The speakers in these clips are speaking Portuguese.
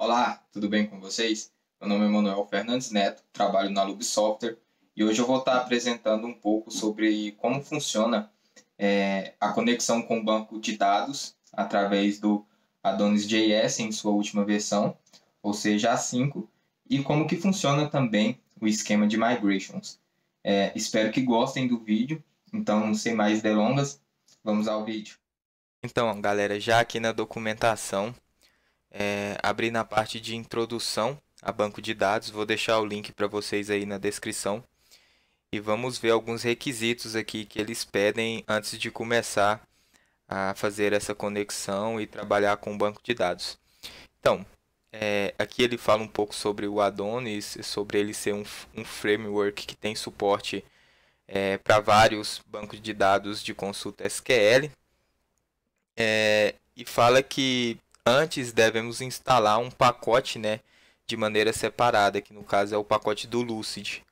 Olá, tudo bem com vocês? Meu nome é Manuel Fernandes Neto, trabalho na Lub Software e hoje eu vou estar apresentando um pouco sobre como funciona é, a conexão com o banco de dados através do JS em sua última versão, ou seja, a 5, e como que funciona também o esquema de migrations. É, espero que gostem do vídeo, então sem mais delongas, vamos ao vídeo. Então, galera, já aqui na documentação é, abrir na parte de introdução a banco de dados. Vou deixar o link para vocês aí na descrição. E vamos ver alguns requisitos aqui que eles pedem antes de começar a fazer essa conexão e trabalhar com o banco de dados. Então, é, aqui ele fala um pouco sobre o Adonis, sobre ele ser um, um framework que tem suporte é, para vários bancos de dados de consulta SQL. É, e fala que Antes devemos instalar um pacote, né, de maneira separada, que no caso é o pacote do Lucid.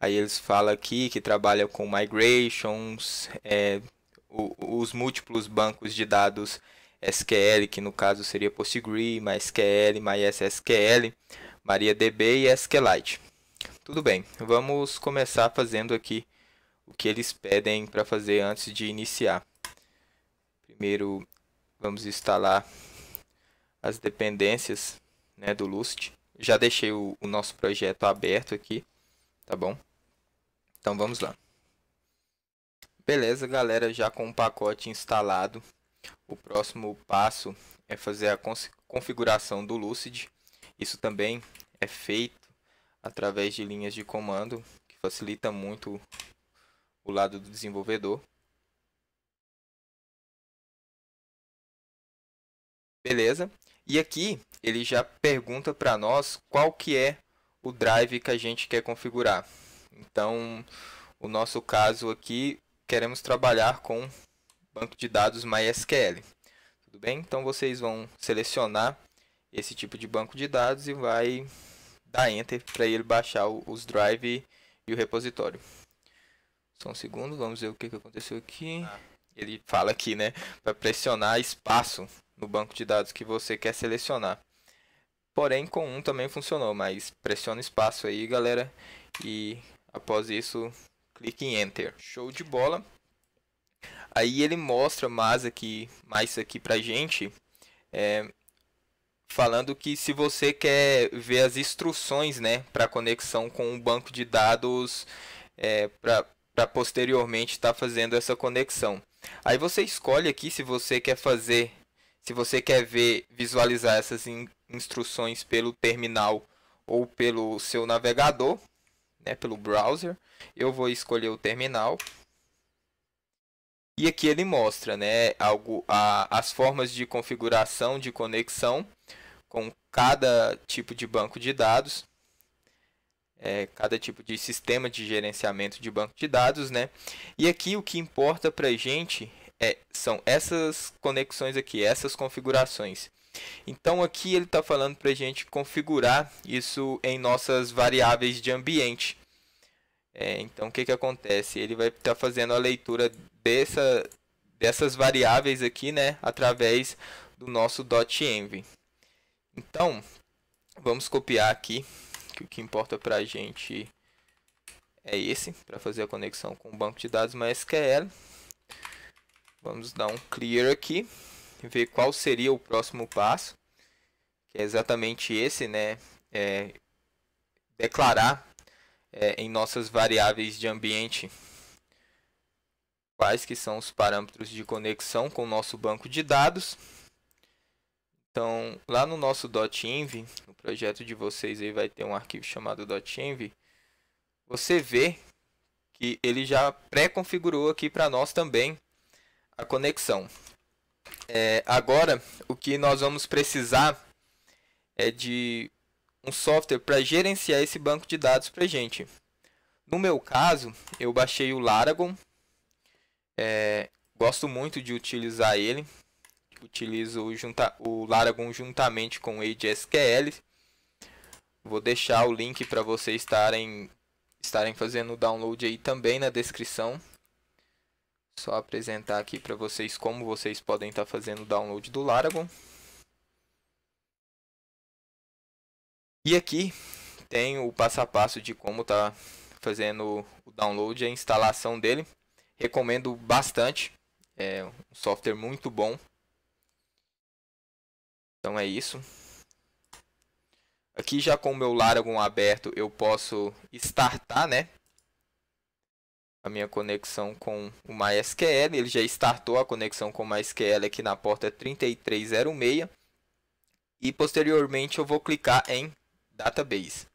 Aí eles falam aqui que trabalha com migrations, é, os múltiplos bancos de dados SQL, que no caso seria PostgreSQL, MySQL, MySSQL, MariaDB e SQLite. Tudo bem, vamos começar fazendo aqui o que eles pedem para fazer antes de iniciar. Primeiro, vamos instalar as dependências né, do Lust. Já deixei o, o nosso projeto aberto aqui, tá bom? Então vamos lá. Beleza, galera, já com o pacote instalado, o próximo passo é fazer a configuração do Lucid. Isso também é feito através de linhas de comando, que facilita muito o lado do desenvolvedor. Beleza? E aqui ele já pergunta para nós qual que é o drive que a gente quer configurar. Então, o nosso caso aqui, queremos trabalhar com banco de dados MySQL. Tudo bem? Então, vocês vão selecionar esse tipo de banco de dados e vai dar Enter para ele baixar os drive e o repositório. Só um segundo, vamos ver o que, aconteceu aqui. Ah. Ele fala aqui, né, para pressionar espaço no banco de dados que você quer selecionar. Porém, com um também funcionou, mas pressiona espaço aí, galera, e após isso, clique em Enter. Show de bola! Aí ele mostra mais aqui, mais aqui pra gente, é, falando que se você quer ver as instruções, né, para conexão com o um banco de dados, é, para posteriormente estar tá fazendo essa conexão. Aí você escolhe aqui se você quer fazer se você quer ver, visualizar essas in instruções pelo terminal ou pelo seu navegador, né, pelo browser, eu vou escolher o terminal. E aqui ele mostra né, algo, a, as formas de configuração de conexão com cada tipo de banco de dados, é, cada tipo de sistema de gerenciamento de banco de dados. Né? E aqui o que importa para a gente é, são essas conexões aqui, essas configurações. Então aqui ele está falando para a gente configurar isso em nossas variáveis de ambiente. É, então o que, que acontece? Ele vai estar tá fazendo a leitura dessa, dessas variáveis aqui né, através do nosso .env. Então vamos copiar aqui, que o que importa para a gente é esse, para fazer a conexão com o banco de dados MySQL. Vamos dar um clear aqui, ver qual seria o próximo passo, que é exatamente esse, né? É declarar é, em nossas variáveis de ambiente quais que são os parâmetros de conexão com o nosso banco de dados. Então, lá no nosso .env, no projeto de vocês aí vai ter um arquivo chamado .env, você vê que ele já pré-configurou aqui para nós também a conexão. É, agora, o que nós vamos precisar é de um software para gerenciar esse banco de dados para gente. No meu caso, eu baixei o Laragon. É, gosto muito de utilizar ele. Utilizo o, junta, o Laragon juntamente com o AgeSQL. Vou deixar o link para vocês estarem, estarem fazendo o download aí também na descrição. Só apresentar aqui para vocês como vocês podem estar tá fazendo o download do Laragon. E aqui tem o passo a passo de como tá fazendo o download e a instalação dele. Recomendo bastante. É um software muito bom. Então é isso. Aqui já com o meu Laragon aberto eu posso startar, né? a minha conexão com o MySQL. Ele já startou a conexão com o MySQL aqui na porta 3306. E posteriormente eu vou clicar em Database.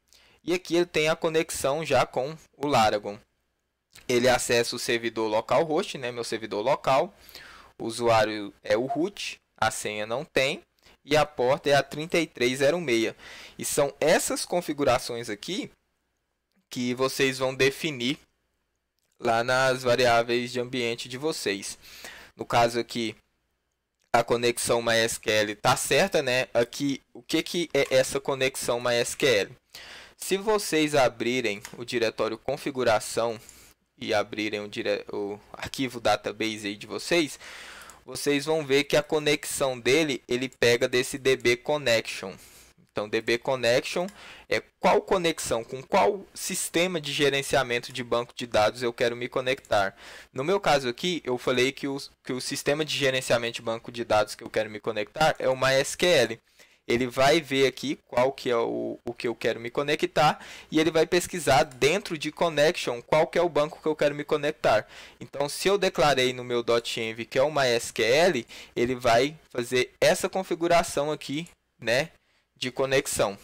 E aqui ele tem a conexão já com o Laragon. Ele acessa o servidor localhost, né, meu servidor local. O usuário é o root, a senha não tem e a porta é a 3306. E são essas configurações aqui que vocês vão definir lá nas variáveis de ambiente de vocês. No caso aqui, a conexão MySQL está certa, né? Aqui, o que, que é essa conexão MySQL? Se vocês abrirem o diretório configuração e abrirem o, dire... o arquivo database aí de vocês, vocês vão ver que a conexão dele, ele pega desse db connection. Então, DB Connection é qual conexão, com qual sistema de gerenciamento de banco de dados eu quero me conectar. No meu caso aqui, eu falei que o, que o sistema de gerenciamento de banco de dados que eu quero me conectar é o MySQL. Ele vai ver aqui qual que é o, o que eu quero me conectar e ele vai pesquisar dentro de connection qual que é o banco que eu quero me conectar. Então, se eu declarei no meu .env que é o MySQL, ele vai fazer essa configuração aqui né, de conexão.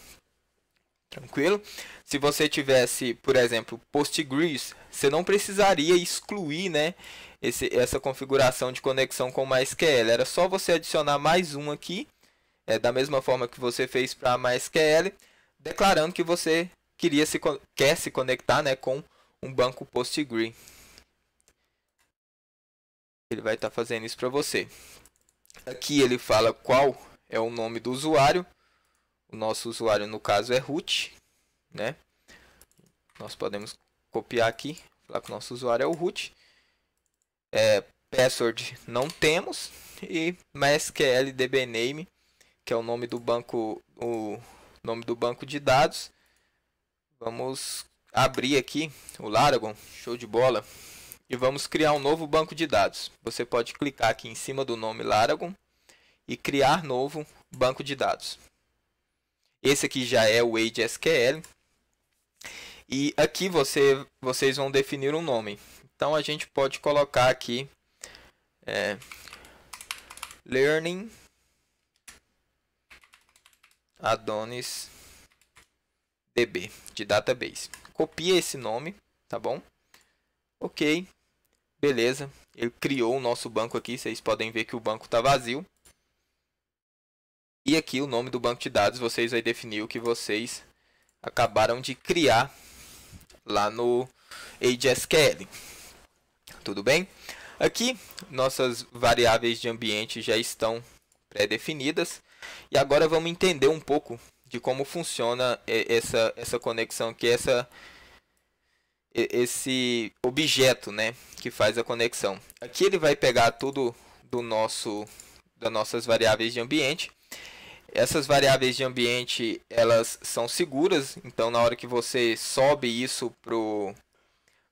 Tranquilo? Se você tivesse, por exemplo, Postgres, você não precisaria excluir né, esse, essa configuração de conexão com MySQL. Era só você adicionar mais um aqui, é, da mesma forma que você fez para MySQL, declarando que você queria se, quer se conectar né, com um banco Postgres. Ele vai estar tá fazendo isso para você. Aqui ele fala qual é o nome do usuário. O nosso usuário no caso é root, né? Nós podemos copiar aqui, falar que o nosso usuário é o root. É, password não temos e MySQL dbname, que é o nome do banco, o nome do banco de dados. Vamos abrir aqui o Laragon, show de bola. E vamos criar um novo banco de dados. Você pode clicar aqui em cima do nome Laragon e criar novo banco de dados. Esse aqui já é o Age SQL. E aqui você, vocês vão definir um nome. Então a gente pode colocar aqui é, Learning Adonis DB de database. Copia esse nome, tá bom? Ok, beleza. Ele criou o nosso banco aqui. Vocês podem ver que o banco está vazio. E aqui o nome do banco de dados, vocês aí definiu que vocês acabaram de criar lá no AgeSQL. Tudo bem? Aqui, nossas variáveis de ambiente já estão pré-definidas. E agora vamos entender um pouco de como funciona é, essa, essa conexão aqui, essa, esse objeto né, que faz a conexão. Aqui ele vai pegar tudo do nosso das nossas variáveis de ambiente essas variáveis de ambiente, elas são seguras, então na hora que você sobe isso pro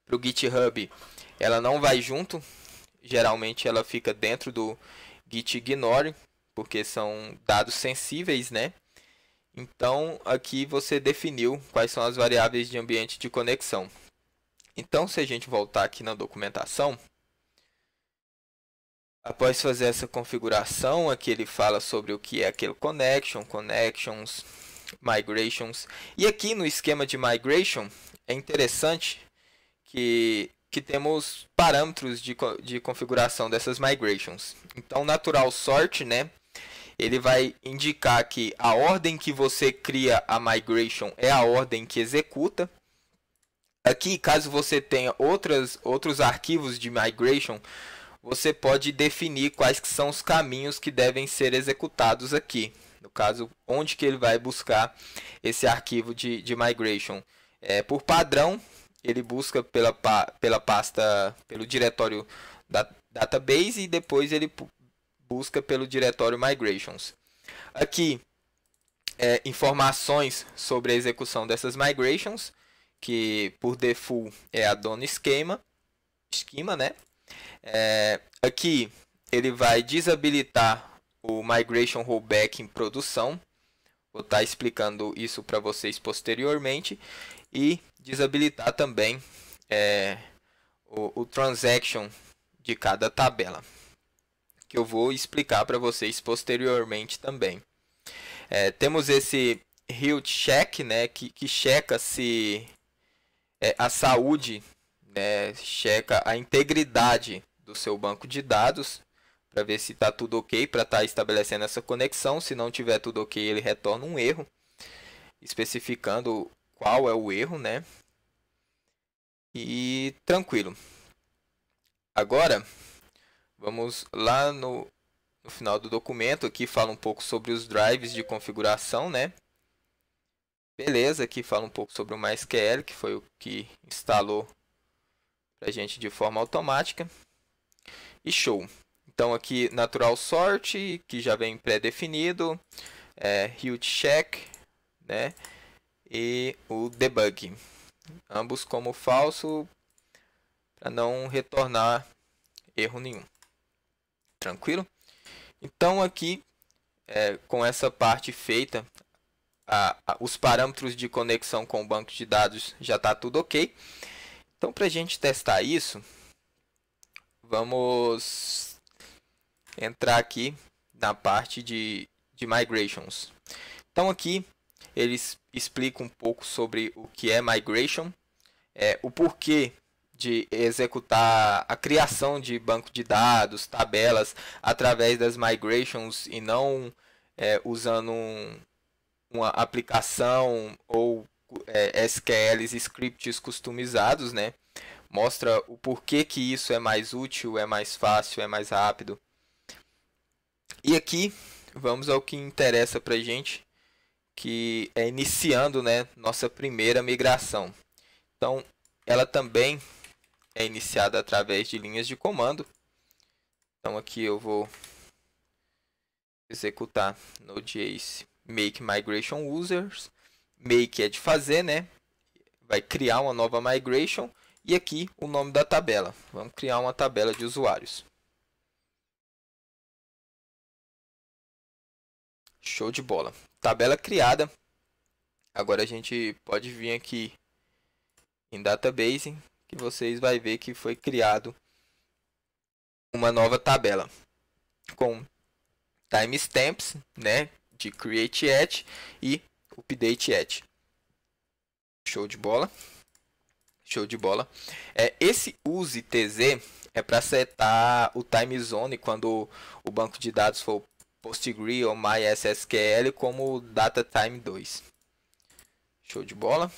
pro GitHub, ela não vai junto. Geralmente ela fica dentro do git ignore, porque são dados sensíveis, né? Então aqui você definiu quais são as variáveis de ambiente de conexão. Então se a gente voltar aqui na documentação, Após fazer essa configuração, aqui ele fala sobre o que é aquele connection, connections, migrations. E aqui no esquema de migration, é interessante que, que temos parâmetros de, de configuração dessas migrations. Então, natural sort, né? Ele vai indicar que a ordem que você cria a migration é a ordem que executa. Aqui, caso você tenha outras, outros arquivos de migration você pode definir quais que são os caminhos que devem ser executados aqui. No caso, onde que ele vai buscar esse arquivo de, de migration. É, por padrão, ele busca pela, pela pasta, pelo diretório da, database e depois ele busca pelo diretório migrations. Aqui, é, informações sobre a execução dessas migrations, que por default é a dona esquema, esquema, né? É, aqui ele vai desabilitar o Migration Rollback em produção. Vou estar tá explicando isso para vocês posteriormente. E desabilitar também é, o, o Transaction de cada tabela. Que eu vou explicar para vocês posteriormente também. É, temos esse Health Check, né, que, que checa se é, a saúde, né, checa a integridade do seu banco de dados para ver se está tudo ok, para estar tá estabelecendo essa conexão. Se não tiver tudo ok, ele retorna um erro, especificando qual é o erro, né? E tranquilo. Agora, vamos lá no, no final do documento. Aqui fala um pouco sobre os drives de configuração, né? Beleza, aqui fala um pouco sobre o MySQL, que foi o que instalou para a gente de forma automática e show. Então aqui natural sort, que já vem pré-definido, é, check, né? E o debug. Ambos como falso, para não retornar erro nenhum. Tranquilo? Então aqui, é, com essa parte feita, a, a, os parâmetros de conexão com o banco de dados já está tudo ok. Então para a gente testar isso, vamos entrar aqui na parte de, de migrations. Então aqui eles explicam um pouco sobre o que é migration, é, o porquê de executar a criação de banco de dados, tabelas, através das migrations e não é, usando um, uma aplicação ou é, scripts customizados, né? mostra o porquê que isso é mais útil, é mais fácil, é mais rápido. E aqui vamos ao que interessa para gente, que é iniciando, né, nossa primeira migração. Então, ela também é iniciada através de linhas de comando. Então aqui eu vou executar Node.js make migration users. Make é de fazer, né? Vai criar uma nova migration. E aqui o nome da tabela. Vamos criar uma tabela de usuários. Show de bola. Tabela criada. Agora a gente pode vir aqui em database que vocês vai ver que foi criado uma nova tabela com timestamps, né, de create at e update at. Show de bola. Show de bola. É, esse use TZ é para setar o time zone quando o banco de dados for PostgreSQL ou MySQL como data time 2. Show de bola.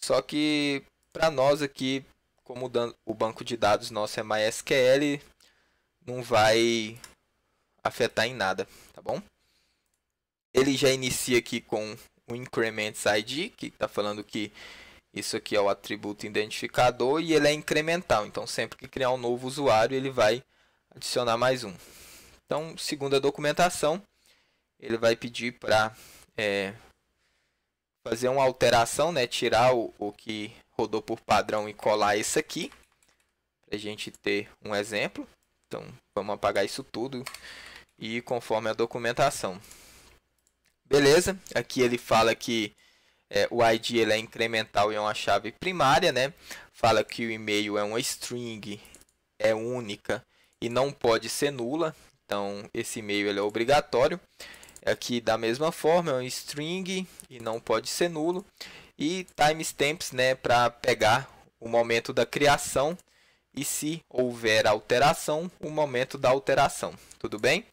Só que para nós aqui, como o banco de dados nosso é MySQL, não vai afetar em nada, tá bom? Ele já inicia aqui com o increments ID, que está falando que isso aqui é o atributo identificador e ele é incremental. Então, sempre que criar um novo usuário, ele vai adicionar mais um. Então, segundo a documentação, ele vai pedir para é, fazer uma alteração, né? tirar o, o que rodou por padrão e colar isso aqui, para a gente ter um exemplo. Então, vamos apagar isso tudo e conforme a documentação. Beleza, aqui ele fala que é, o ID ele é incremental e é uma chave primária, né? Fala que o e-mail é uma string, é única e não pode ser nula. Então, esse e-mail ele é obrigatório. Aqui, é da mesma forma, é um string e não pode ser nulo. E timestamps, né, para pegar o momento da criação e, se houver alteração, o momento da alteração. Tudo bem?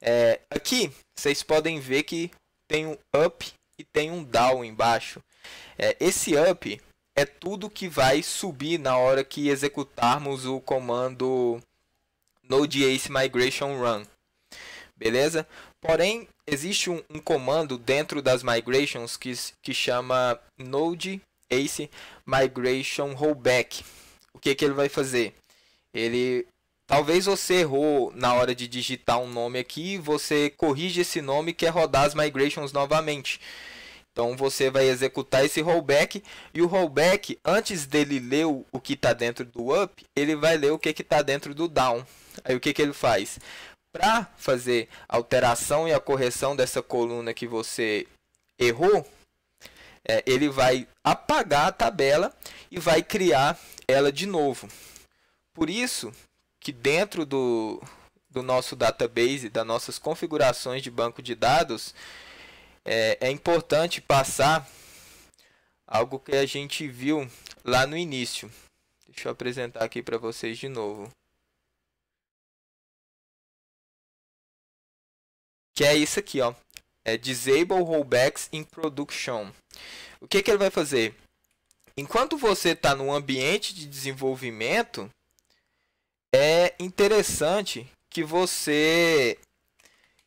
É, aqui, vocês podem ver que tem um up que tem um down embaixo. É, esse up é tudo que vai subir na hora que executarmos o comando Node.js Migration Run. Beleza? Porém, existe um, um, comando dentro das migrations que, que chama Node Ace Migration Rollback. O que, que ele vai fazer? Ele talvez você errou na hora de digitar um nome aqui, você corrige esse nome e quer rodar as migrations novamente. Então você vai executar esse rollback e o rollback, antes dele ler o que está dentro do up, ele vai ler o que está dentro do down. Aí o que, que ele faz? Para fazer a alteração e a correção dessa coluna que você errou, é, ele vai apagar a tabela e vai criar ela de novo. Por isso que dentro do, do nosso database, das nossas configurações de banco de dados, é, é importante passar algo que a gente viu lá no início. Deixa eu apresentar aqui para vocês de novo. Que é isso aqui, ó. É Disable Rollbacks in Production. O que, que ele vai fazer? Enquanto você está no ambiente de desenvolvimento, é interessante que você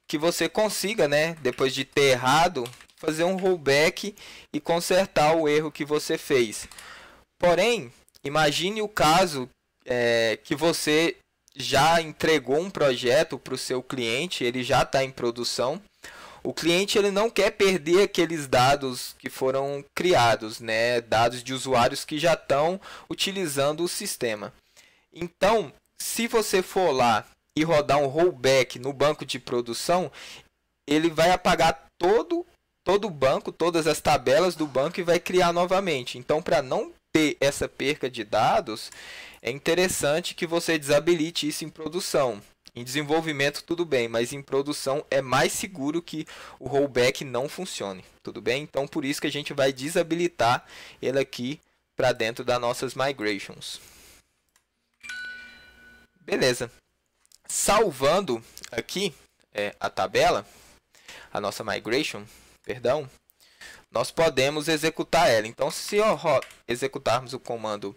que você consiga, né, depois de ter errado, fazer um rollback e consertar o erro que você fez. Porém, imagine o caso é, que você já entregou um projeto para o seu cliente, ele já está em produção. O cliente ele não quer perder aqueles dados que foram criados, né? dados de usuários que já estão utilizando o sistema. Então, se você for lá e rodar um rollback no banco de produção, ele vai apagar todo todo o banco, todas as tabelas do banco e vai criar novamente. Então, para não ter essa perca de dados, é interessante que você desabilite isso em produção. Em desenvolvimento, tudo bem, mas em produção é mais seguro que o rollback não funcione, tudo bem? Então, por isso que a gente vai desabilitar ele aqui para dentro das nossas migrations. Beleza salvando aqui é, a tabela, a nossa migration, perdão, nós podemos executar ela. Então, se ó, executarmos o comando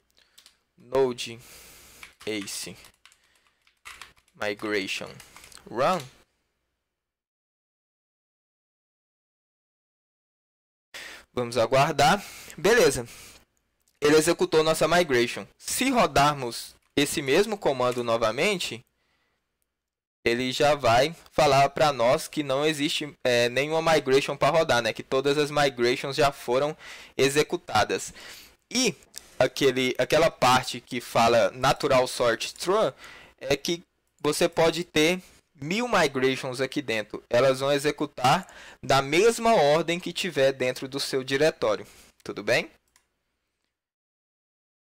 node ace migration run, Vamos aguardar. Beleza. Ele executou nossa migration. Se rodarmos esse mesmo comando novamente, ele já vai falar para nós que não existe é, nenhuma migration para rodar, né? Que todas as migrations já foram executadas. E aquele, aquela parte que fala natural sort true é que você pode ter mil migrations aqui dentro. Elas vão executar da mesma ordem que tiver dentro do seu diretório. Tudo bem?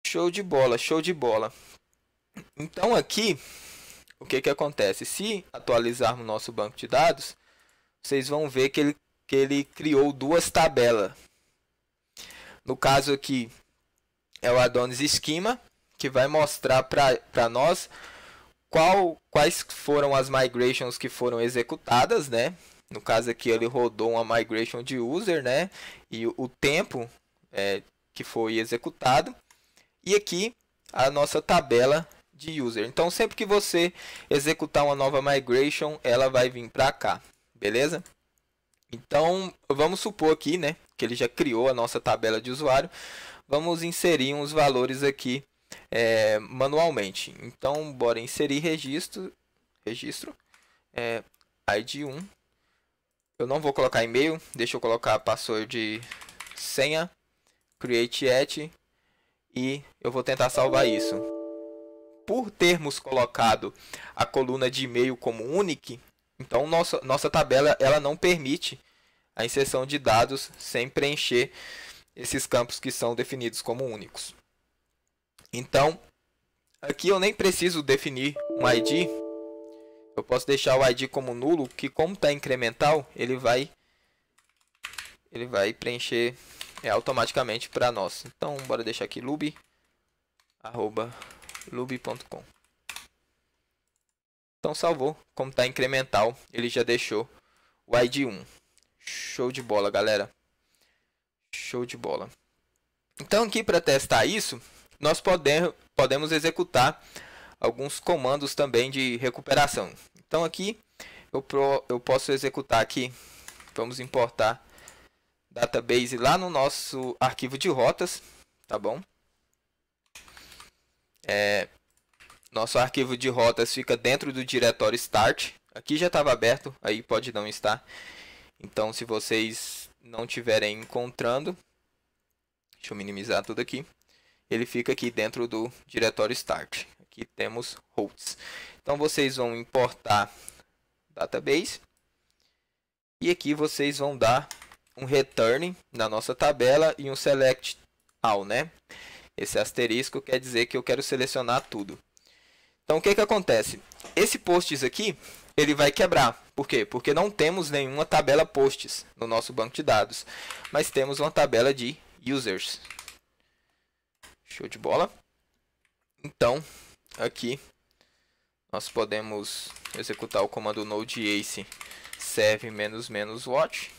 Show de bola, show de bola. Então aqui o que, que acontece? Se atualizarmos nosso banco de dados, vocês vão ver que ele, que ele criou duas tabelas. No caso aqui, é o Adonis Schema, que vai mostrar para nós qual, quais foram as migrations que foram executadas, né? No caso aqui, ele rodou uma migration de user, né? E o, o tempo é, que foi executado. E aqui, a nossa tabela de user. Então sempre que você executar uma nova migration, ela vai vir para cá, beleza? Então vamos supor aqui, né, que ele já criou a nossa tabela de usuário. Vamos inserir uns valores aqui é, manualmente. Então bora inserir registro, registro, é, ID 1. Eu não vou colocar e-mail, deixa eu colocar password de senha, create at e eu vou tentar salvar isso por termos colocado a coluna de e-mail como unique, então nossa, nossa tabela ela não permite a inserção de dados sem preencher esses campos que são definidos como únicos. Então, aqui eu nem preciso definir um ID. Eu posso deixar o ID como nulo, que como está incremental, ele vai, ele vai preencher é, automaticamente para nós. Então, bora deixar aqui lub arroba lube.com. Então salvou, como está incremental, ele já deixou o ID 1. Show de bola, galera. Show de bola. Então aqui para testar isso, nós podemos, podemos executar alguns comandos também de recuperação. Então aqui eu, pro, eu posso executar aqui, vamos importar database lá no nosso arquivo de rotas, tá bom? É, nosso arquivo de rotas fica dentro do diretório start. Aqui já estava aberto, aí pode não estar. Então, se vocês não estiverem encontrando, deixa eu minimizar tudo aqui. Ele fica aqui dentro do diretório start. Aqui temos routes. Então, vocês vão importar database. E aqui vocês vão dar um return na nossa tabela e um select all, né? Esse asterisco quer dizer que eu quero selecionar tudo. Então o que, que acontece? Esse posts aqui, ele vai quebrar. Por quê? Porque não temos nenhuma tabela posts no nosso banco de dados, mas temos uma tabela de users. Show de bola. Então, aqui nós podemos executar o comando node ace serve menos menos watch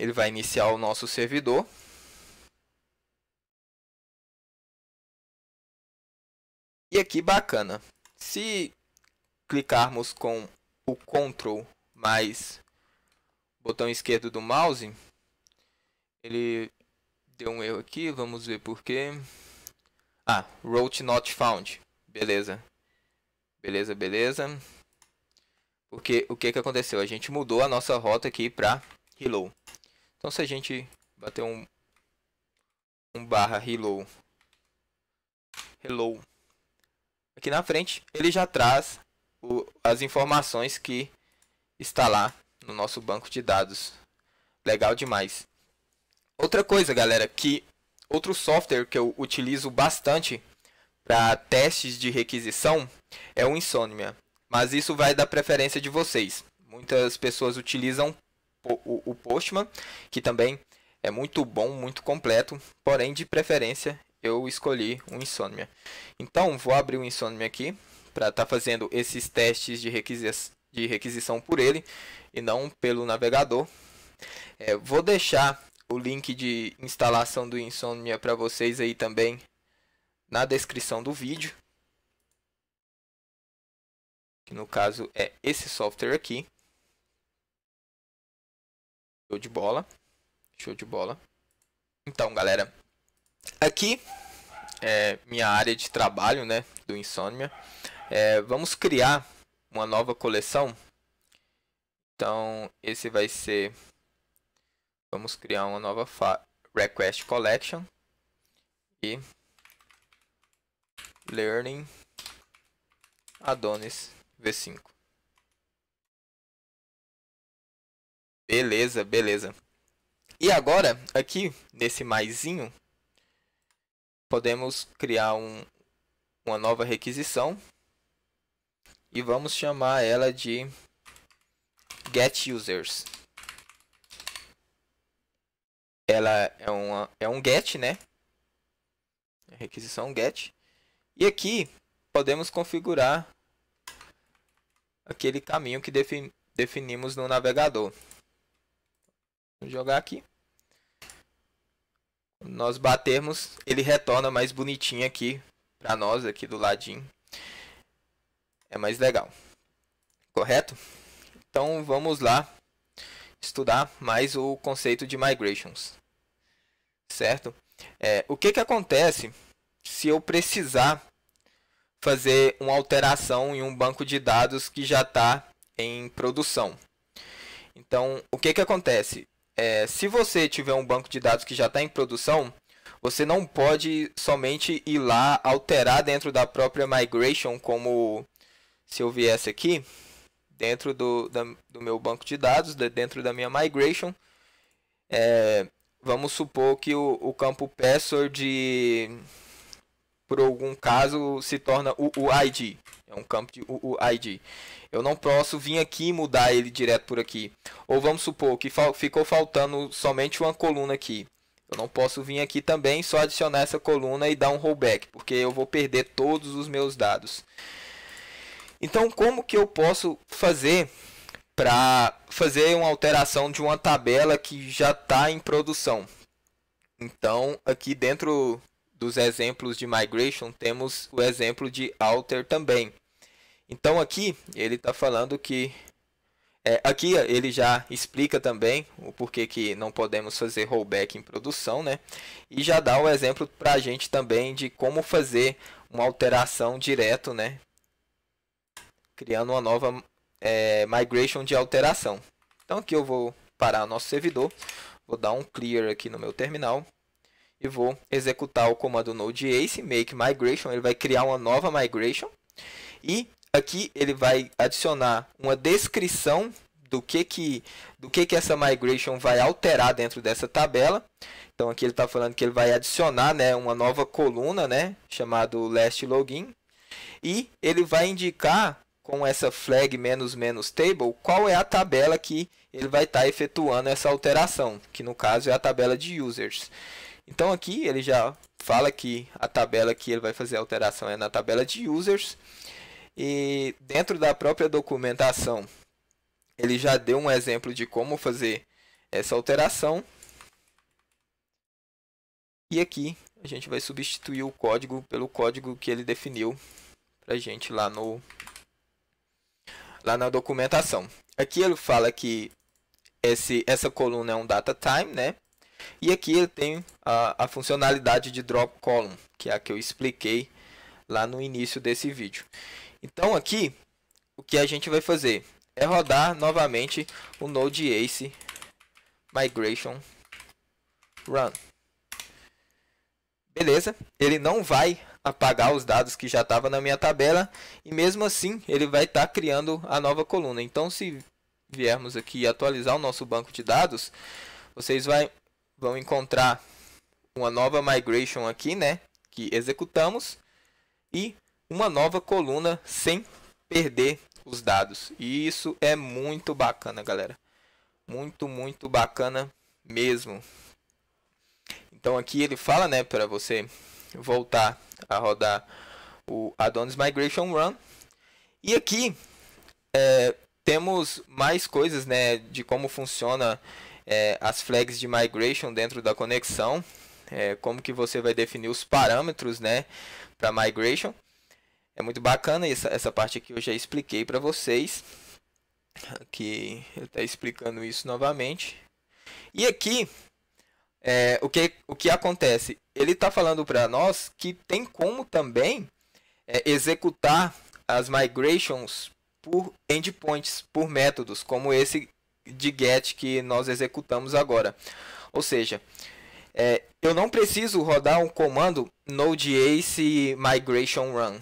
ele vai iniciar o nosso servidor. E aqui bacana, se clicarmos com o Ctrl mais botão esquerdo do mouse, ele deu um erro aqui, vamos ver por quê. Ah, route not found. Beleza. Beleza, beleza. Porque o que, que aconteceu? A gente mudou a nossa rota aqui para Hello. Então se a gente bater um, um barra hello, hello aqui na frente, ele já traz o, as informações que está lá no nosso banco de dados. Legal demais. Outra coisa, galera, que outro software que eu utilizo bastante para testes de requisição é o Insomnia, mas isso vai da preferência de vocês. Muitas pessoas utilizam o, o Postman, que também é muito bom, muito completo, porém de preferência eu escolhi o Insomnia. Então vou abrir o Insomnia aqui para estar tá fazendo esses testes de, requisi de requisição por ele e não pelo navegador. É, vou deixar o link de instalação do Insomnia para vocês aí também na descrição do vídeo. Que no caso é esse software aqui. Show de bola. Show de bola. Então, galera. Aqui é minha área de trabalho, né? Do Insomnia. É, vamos criar uma nova coleção. Então, esse vai ser... Vamos criar uma nova Request Collection. E... Learning Adonis V5. Beleza, beleza. E agora, aqui nesse maisinho, podemos criar um, uma nova requisição e vamos chamar ela de get users. Ela é, uma, é um get, né? Requisição get. E aqui podemos configurar aquele caminho que defin, definimos no navegador. Vamos jogar aqui. Quando nós batermos, ele retorna mais bonitinho aqui para nós, aqui do ladinho. É mais legal. Correto? Então vamos lá estudar mais o conceito de migrations. Certo? É, o que, que acontece se eu precisar fazer uma alteração em um banco de dados que já está em produção? Então, o que, que acontece? é, se você tiver um banco de dados que já está em produção, você não pode somente ir lá alterar dentro da própria migration, como se eu viesse aqui, dentro do, da, do meu banco de dados, dentro da minha migration. É, vamos supor que o, o campo password, por algum caso, se torna o, o ID. É um campo de ID. Eu não posso vir aqui e mudar ele direto por aqui. Ou vamos supor que fal ficou faltando somente uma coluna aqui. Eu não posso vir aqui também só adicionar essa coluna e dar um rollback, porque eu vou perder todos os meus dados. Então, como que eu posso fazer para fazer uma alteração de uma tabela que já está em produção? Então, aqui dentro dos exemplos de migration, temos o exemplo de alter também. Então aqui ele está falando que é, aqui ele já explica também o porquê que não podemos fazer rollback em produção, né? E já dá o um exemplo para a gente também de como fazer uma alteração direto, né? Criando uma nova é, migration de alteração. Então aqui eu vou parar nosso servidor, vou dar um clear aqui no meu terminal e vou executar o comando node ace make migration, ele vai criar uma nova migration e Aqui ele vai adicionar uma descrição do que que, do que que essa migration vai alterar dentro dessa tabela. Então aqui ele está falando que ele vai adicionar né, uma nova coluna, né, chamado last login, e ele vai indicar com essa flag menos menos table qual é a tabela que ele vai estar tá efetuando essa alteração, que no caso é a tabela de users. Então aqui ele já fala que a tabela que ele vai fazer a alteração é na tabela de users. E dentro da própria documentação, ele já deu um exemplo de como fazer essa alteração. E aqui a gente vai substituir o código pelo código que ele definiu para gente lá no lá na documentação. Aqui ele fala que esse, essa coluna é um data time, né? E aqui ele tem a, a funcionalidade de drop column, que é a que eu expliquei lá no início desse vídeo. Então aqui, o que a gente vai fazer é rodar novamente o Node Ace Migration Run. Beleza, ele não vai apagar os dados que já estava na minha tabela e mesmo assim ele vai estar tá criando a nova coluna. Então se viermos aqui atualizar o nosso banco de dados, vocês vai, vão encontrar uma nova migration aqui, né, que executamos e uma nova coluna sem perder os dados. E isso é muito bacana, galera. Muito, muito bacana mesmo. Então aqui ele fala, né, para você voltar a rodar o Adonis Migration Run. E aqui é, temos mais coisas, né, de como funciona é, as flags de migration dentro da conexão. É, como que você vai definir os parâmetros, né, para migration. É muito bacana essa, essa parte aqui eu já expliquei para vocês. Aqui ele está explicando isso novamente. E aqui, é, o, que, o que acontece? Ele está falando para nós que tem como também é, executar as migrations por endpoints, por métodos, como esse de get que nós executamos agora. Ou seja, é, eu não preciso rodar um comando node ace migration run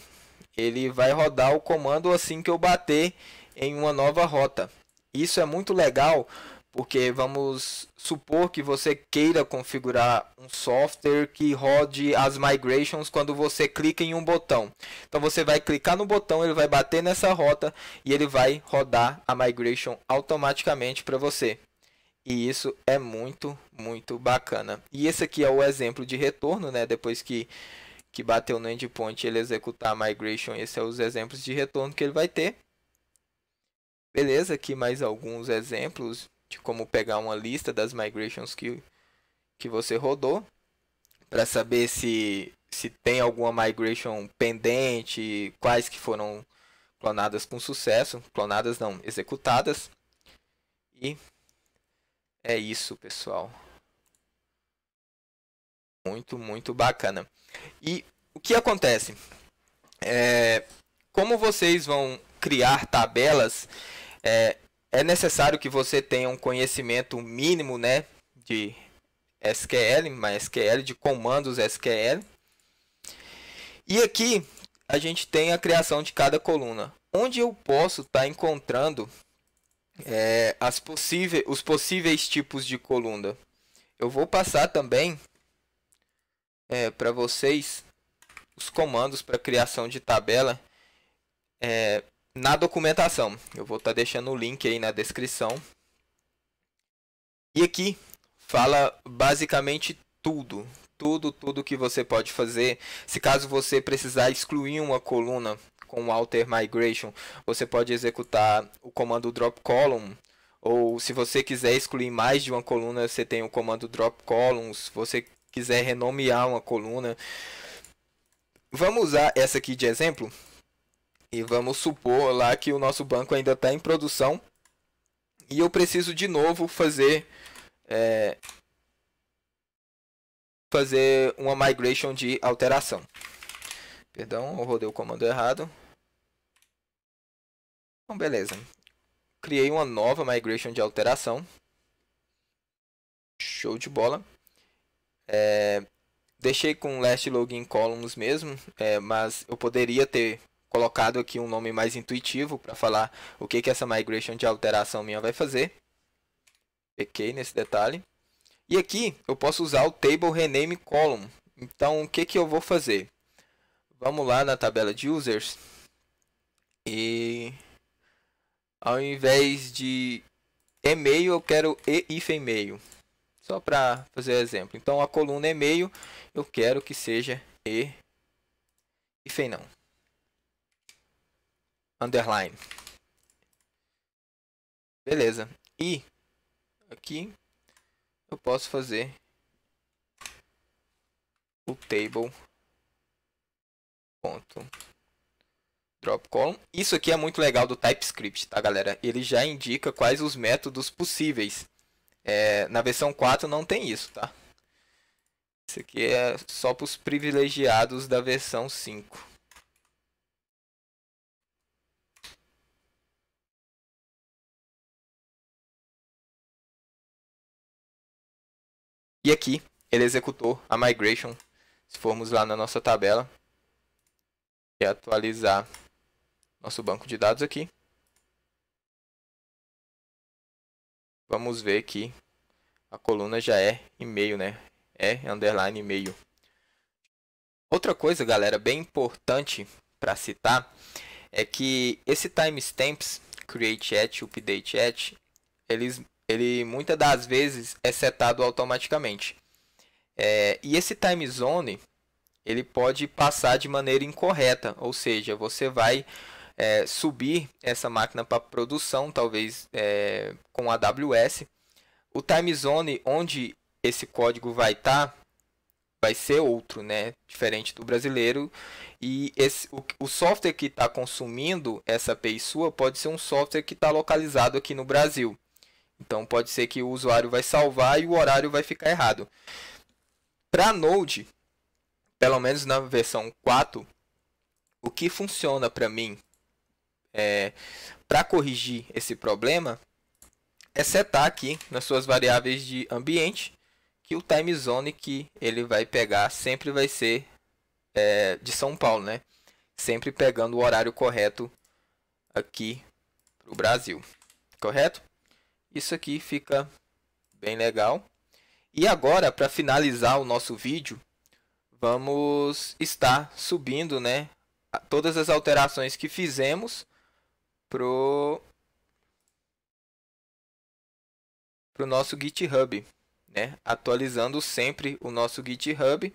ele vai rodar o comando assim que eu bater em uma nova rota. Isso é muito legal porque vamos supor que você queira configurar um software que rode as migrations quando você clica em um botão. Então você vai clicar no botão, ele vai bater nessa rota e ele vai rodar a migration automaticamente para você. E isso é muito, muito bacana. E esse aqui é o exemplo de retorno, né? Depois que que bateu no endpoint ele executar a migration, esses são é os exemplos de retorno que ele vai ter. Beleza, aqui mais alguns exemplos de como pegar uma lista das migrations que, que você rodou para saber se, se tem alguma migration pendente, quais que foram clonadas com sucesso, clonadas não, executadas. E é isso, pessoal muito, muito bacana. E o que acontece? É, como vocês vão criar tabelas, é, é necessário que você tenha um conhecimento mínimo né, de SQL, SQL de comandos SQL. E aqui a gente tem a criação de cada coluna. Onde eu posso estar tá encontrando é, as possíveis, os possíveis tipos de coluna? Eu vou passar também é, para vocês os comandos para criação de tabela é, na documentação. Eu vou estar tá deixando o link aí na descrição. E aqui fala basicamente tudo, tudo, tudo que você pode fazer. Se caso você precisar excluir uma coluna com o alter migration, você pode executar o comando drop column ou se você quiser excluir mais de uma coluna, você tem o comando drop columns. Você quiser renomear uma coluna. Vamos usar essa aqui de exemplo e vamos supor lá que o nosso banco ainda está em produção e eu preciso de novo fazer é, fazer uma migration de alteração. Perdão, eu rodei o comando errado. Então, beleza. Criei uma nova migration de alteração. Show de bola. É, deixei com last login columns mesmo, é, mas eu poderia ter colocado aqui um nome mais intuitivo para falar o que, que essa migration de alteração minha vai fazer. Pequei nesse detalhe. E aqui eu posso usar o table rename column. Então o que, que eu vou fazer? Vamos lá na tabela de users. E ao invés de e-mail eu quero e-mail. Só para fazer exemplo. Então a coluna é e-mail eu quero que seja e fei não. Underline. Beleza. E aqui eu posso fazer o table ponto drop column. Isso aqui é muito legal do TypeScript, tá, galera? Ele já indica quais os métodos possíveis. É, na versão 4 não tem isso, tá? Isso aqui é só para os privilegiados da versão 5. E aqui ele executou a migration. Se formos lá na nossa tabela e atualizar nosso banco de dados aqui, Vamos ver que a coluna já é e-mail, né? É underline e-mail. Outra coisa, galera, bem importante para citar é que esse timestamps, create at, update at, eles, ele muitas das vezes é setado automaticamente. É, e esse time zone ele pode passar de maneira incorreta, ou seja, você vai é, subir essa máquina para produção, talvez é, com AWS. O time zone onde esse código vai estar tá, vai ser outro, né? Diferente do brasileiro. E esse, o, o software que está consumindo essa API sua pode ser um software que está localizado aqui no Brasil. Então pode ser que o usuário vai salvar e o horário vai ficar errado. Para Node, pelo menos na versão 4, o que funciona para mim é, para corrigir esse problema é setar aqui nas suas variáveis de ambiente que o time zone que ele vai pegar sempre vai ser é, de São Paulo, né? Sempre pegando o horário correto aqui para o Brasil, correto? Isso aqui fica bem legal. E agora, para finalizar o nosso vídeo, vamos estar subindo, né? Todas as alterações que fizemos pro pro nosso GitHub, né? Atualizando sempre o nosso GitHub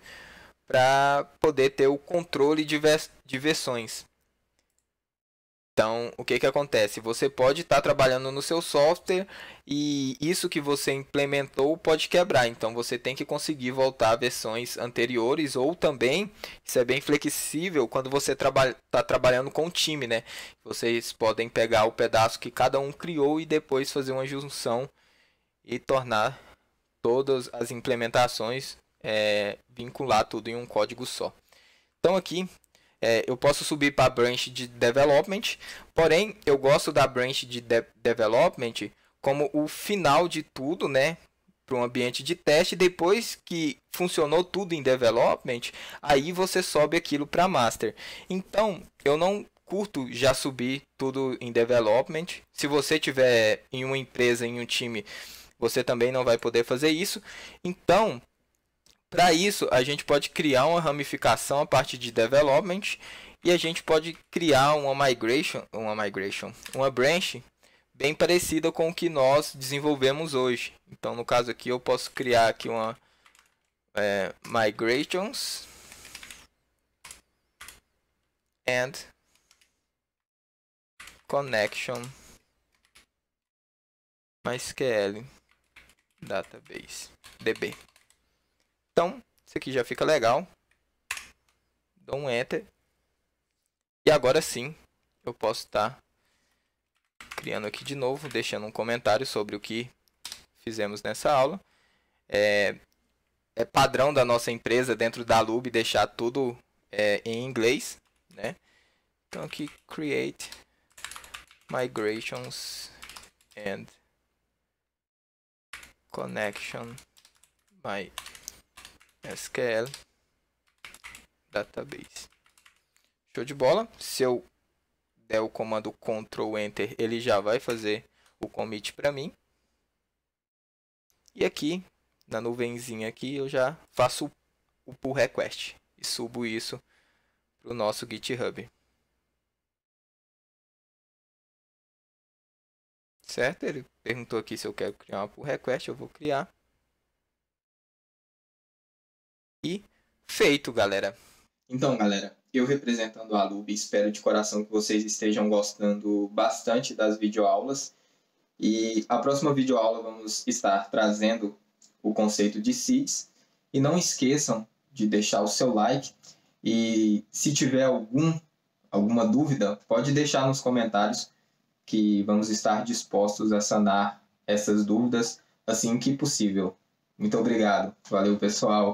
para poder ter o controle de, vers de versões. Então, o que, que acontece? Você pode estar tá trabalhando no seu software e isso que você implementou pode quebrar. Então, você tem que conseguir voltar a versões anteriores ou também, isso é bem flexível, quando você está traba tá trabalhando com o time, né? Vocês podem pegar o pedaço que cada um criou e depois fazer uma junção e tornar todas as implementações, é, vincular tudo em um código só. Então, aqui é, eu posso subir para a branch de development, porém eu gosto da branch de, de development como o final de tudo, né? Para um ambiente de teste, depois que funcionou tudo em development, aí você sobe aquilo para master. Então, eu não curto já subir tudo em development. Se você tiver em uma empresa, em um time, você também não vai poder fazer isso. Então, para isso, a gente pode criar uma ramificação a partir de development e a gente pode criar uma migration, uma migration, uma branch bem parecida com o que nós desenvolvemos hoje. Então, no caso aqui, eu posso criar aqui uma é, migrations and connection MySQL database DB. Então, isso aqui já fica legal. Dou um Enter. E agora sim, eu posso estar criando aqui de novo, deixando um comentário sobre o que fizemos nessa aula. É, é padrão da nossa empresa dentro da Lub deixar tudo é, em inglês, né? Então aqui, create migrations and connection by SQL database. Show de bola. Se eu der o comando Ctrl Enter, ele já vai fazer o commit para mim. E aqui, na nuvenzinha aqui, eu já faço o pull request e subo isso para o nosso GitHub. Certo? Ele perguntou aqui se eu quero criar uma pull request, eu vou criar. E feito, galera. Então, galera, eu representando a Lube, espero de coração que vocês estejam gostando bastante das videoaulas. E a próxima videoaula vamos estar trazendo o conceito de cites. E não esqueçam de deixar o seu like. E se tiver algum, alguma dúvida, pode deixar nos comentários que vamos estar dispostos a sanar essas dúvidas assim que possível. Muito obrigado. Valeu, pessoal.